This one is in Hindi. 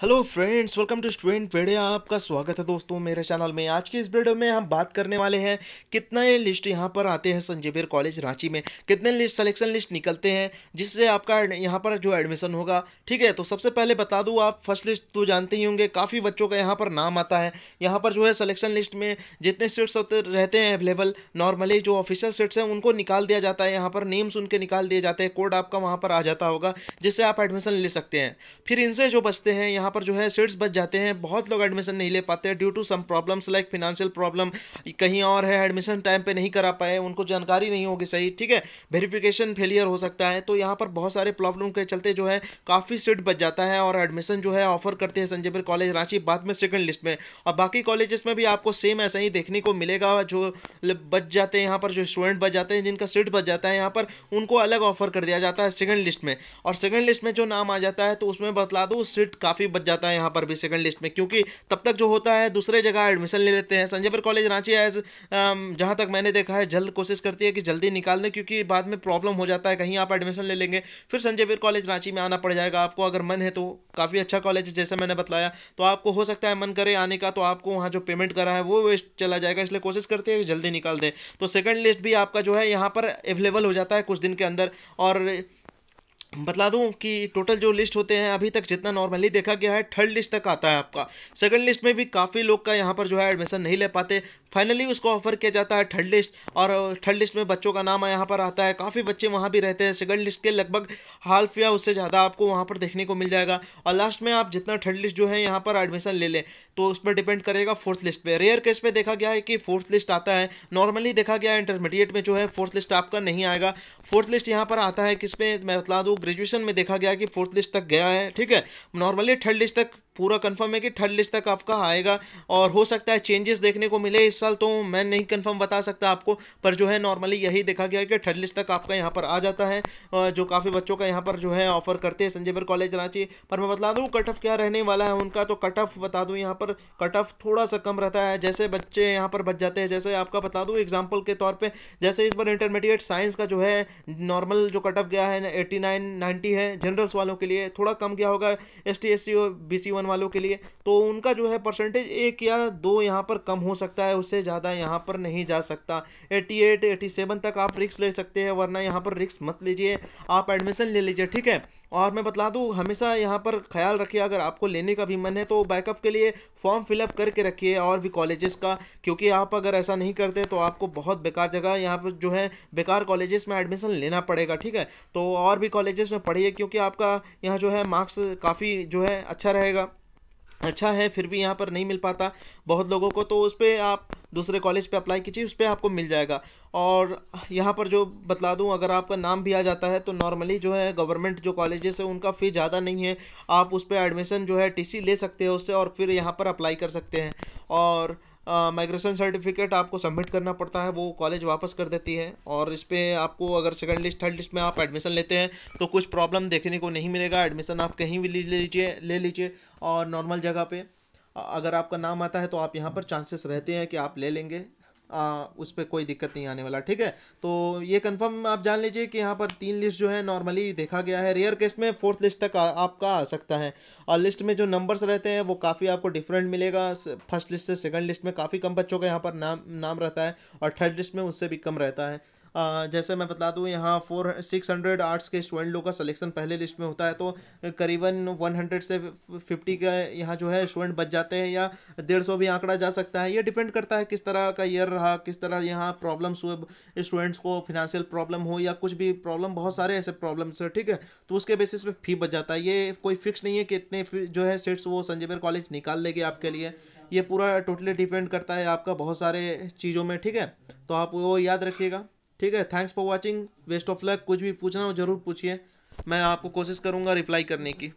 hello friends welcome to Studentpedia आपका स्वागत है दोस्तों मेरे चैनल में आज के इस वीडियो में हम बात करने वाले हैं कितने लिस्ट यहां पर आते हैं संजय बेर कॉलेज रांची में कितने लिस्ट सिलेक्शन लिस्ट निकलते हैं जिससे आपका यहां पर जो एडमिशन होगा ठीक है तो सबसे पहले बता दूँ आप फर्स्ट लिस्ट तो जानते ही होंगे काफ़ी बच्चों का यहाँ पर नाम आता है यहाँ पर जो है सलेक्शन लिस्ट में जितने सीट्स रहते हैं अवेलेबल नॉर्मली जो ऑफिशियल सीट्स हैं उनको निकाल दिया जाता है यहाँ पर नेम्स उनके निकाल दिए जाते हैं कोड आपका वहाँ पर आ जाता होगा जिससे आप एडमिशन ले सकते हैं फिर इनसे जो बचते हैं यहाँ यहाँ पर जो है सीट्स बच जाते हैं बहुत लोग एडमिशन नहीं ले पाते due to some problems like financial problem कहीं और है एडमिशन टाइम पे नहीं करा पाए उनको जानकारी नहीं होगी सही ठीक है वेरीफिकेशन फेलियर हो सकता है तो यहाँ पर बहुत सारे प्रॉब्लम के चलते जो है काफ़ी सीट बच जाता है और एडमिशन जो है ऑफर करते हैं संजयपुर कॉलेज रांची बाद में सेकेंड लिस्ट में और बाकी कॉलेजेस में भी आपको सेम ऐसा ही देखने को मिलेगा जो बच जाते हैं यहाँ पर जो स्टूडेंट बच जाते हैं जिनका सीट बच जाता है यहाँ पर उनको अलग ऑफर कर दिया जाता है सेकेंड लिस्ट में और सेकेंड लिस्ट में जो नाम आ जाता है तो उसमें बतला दो सीट काफ़ी बच जाता है यहाँ पर भी सेकंड लिस्ट में क्योंकि तब तक जो होता है दूसरे जगह एडमिशन ले लेते हैं Sanjaypur college Ranchi as um, जहाँ तक मैंने देखा है जल्द कोशिश करती है कि जल्दी निकाल दें क्योंकि बाद में प्रॉब्लम हो जाता है कहीं आप एडमिशन ले लेंगे फिर संजयपुर कॉलेज रांची में आना पड़ जाएगा आपको अगर मन है तो काफ़ी अच्छा कॉलेज जैसे मैंने बताया तो आपको हो सकता है मन करे आने का तो आपको वहाँ जो पेमेंट करा है वो वेस्ट चला जाएगा इसलिए कोशिश करती है कि जल्दी निकाल दें तो सेकेंड लिस्ट भी आपका जो है यहाँ पर अवेलेबल हो जाता है कुछ दिन के अंदर और बता दूं कि टोटल जो लिस्ट होते हैं अभी तक जितना नॉर्मली देखा गया है थर्ड लिस्ट तक आता है आपका सेकंड लिस्ट में भी काफ़ी लोग का यहाँ पर जो है एडमिशन नहीं ले पाते फाइनली उसको ऑफर किया जाता है थर्ड लिस्ट और थर्ड uh, लिस्ट में बच्चों का नाम यहाँ पर आता है काफ़ी बच्चे वहाँ भी रहते हैं सेकंड लिस्ट के लगभग हाल्फ या उससे ज़्यादा आपको वहाँ पर देखने को मिल जाएगा और लास्ट में आप जितना थर्ड लिस्ट जो है यहाँ पर एडमिशन ले लें तो उस पर डिपेंड करेगा फोर्थ लिस्ट पे रेयर केस में देखा गया है कि फोर्थ लिस्ट आता है नॉर्मली देखा गया है इंटरमीडिएट में जो है फोर्थ लिस्ट आपका नहीं आएगा फोर्थ लिस्ट यहाँ पर आता है किस पे मैं बता दूँ ग्रेजुएशन में देखा गया कि फोर्थ लिस्ट तक गया है ठीक है नॉर्मली थर्ड लिस्ट तक पूरा कंफर्म है कि थर्ड लिस्ट तक आपका आएगा और हो सकता है चेंजेस देखने को मिले इस साल तो मैं नहीं कंफर्म बता सकता आपको पर जो है नॉर्मली यही देखा गया कि थर्ड लिस्ट तक आपका यहाँ पर आ जाता है जो काफ़ी बच्चों का यहाँ पर जो है ऑफर करते हैं संजय कॉलेज रांची पर मैं बता दूँ कट ऑफ क्या रहने वाला है उनका तो कट ऑफ बता दूँ यहाँ पर कट ऑफ थोड़ा सा कम रहता है जैसे बच्चे यहाँ पर बच जाते हैं जैसे आपका बता दूँ एग्जाम्पल के तौर पर जैसे इस बार इंटरमीडिएट साइंस का जो है नॉर्मल जो कट ऑफ गया है एट्टी नाइन है जनरल्स वालों के लिए थोड़ा कम गया होगा S T S C B C one वालों के लिए तो उनका जो है परसेंटेज एक या दो यहाँ पर कम हो सकता है उससे ज़्यादा यहाँ पर नहीं जा सकता 88, 87 तक आप रिक्स ले सकते हैं वरना यहाँ पर रिक्स मत लीजिए आप एडमिशन ले लीजिए ठीक है और मैं बता दूँ हमेशा यहाँ पर ख्याल रखिए अगर आपको लेने का भी मन है तो बैकअप के लिए फॉर्म फिलअप करके रखिए और भी कॉलेजेस का क्योंकि आप अगर ऐसा नहीं करते तो आपको बहुत बेकार जगह यहाँ पर जो है बेकार कॉलेजेस में एडमिशन लेना पड़ेगा ठीक है तो और भी कॉलेजेस में पढ़िए क्योंकि आपका यहाँ जो है मार्क्स काफ़ी जो है अच्छा रहेगा अच्छा है फिर भी यहाँ पर नहीं मिल पाता बहुत लोगों को तो उस पर आप दूसरे कॉलेज पे अप्लाई कीजिए उस पर आपको मिल जाएगा और यहाँ पर जो बतला दूँ अगर आपका नाम भी आ जाता है तो नॉर्मली जो है गवर्नमेंट जो कॉलेजेस है उनका फ़ी ज़्यादा नहीं है आप उस पर एडमिशन जो है टीसी ले सकते हैं उससे और फिर यहाँ पर अप्लाई कर सकते हैं और माइग्रेशन uh, सर्टिफिकेट आपको सबमिट करना पड़ता है वो कॉलेज वापस कर देती है और इस पर आपको अगर सेकंड लिस्ट थर्ड लिस्ट में आप एडमिशन लेते हैं तो कुछ प्रॉब्लम देखने को नहीं मिलेगा एडमिशन आप कहीं भी ले लीजिए ले लीजिए और नॉर्मल जगह पे अगर आपका नाम आता है तो आप यहाँ पर चांसेस रहते हैं कि आप ले लेंगे आ, उस पर कोई दिक्कत नहीं आने वाला ठीक है तो ये कंफर्म आप जान लीजिए कि यहाँ पर तीन लिस्ट जो है नॉर्मली देखा गया है रेयर केस में फोर्थ लिस्ट तक आ, आपका आ सकता है और लिस्ट में जो नंबर्स रहते हैं वो काफ़ी आपको डिफरेंट मिलेगा फर्स्ट लिस्ट से सेकंड लिस्ट में काफ़ी कम बच्चों का यहाँ पर नाम नाम रहता है और थर्ड लिस्ट में उससे भी कम रहता है जैसे मैं बता दूँ यहाँ फोर सिक्स हंड्रेड आर्ट्स के स्टूडेंट लोग का सलेक्शन पहले लिस्ट में होता है तो करीबन वन हंड्रेड से फिफ्टी का यहाँ जो है स्टूडेंट बच जाते हैं या डेढ़ सौ भी आंकड़ा जा सकता है ये डिपेंड करता है किस तरह का ईयर रहा किस तरह यहाँ प्रॉब्लम्स हुए स्टूडेंट्स को फिनंशियल प्रॉब्लम हो या कुछ भी प्रॉब्लम बहुत सारे ऐसे प्रॉब्लम्स हैं ठीक है तो उसके बेसिस पर फी बच जाता है ये कोई फिक्स नहीं है कि इतने जो है सीट्स वो संजीवर कॉलेज निकाल लेगी आपके लिए ये पूरा टोटली डिपेंड करता है आपका बहुत सारे चीज़ों में ठीक है तो आप वो याद रखिएगा ठीक है thanks for watching best of luck कुछ भी पूछना हो ज़रूर पूछिए मैं आपको कोशिश करूँगा रिप्लाई करने की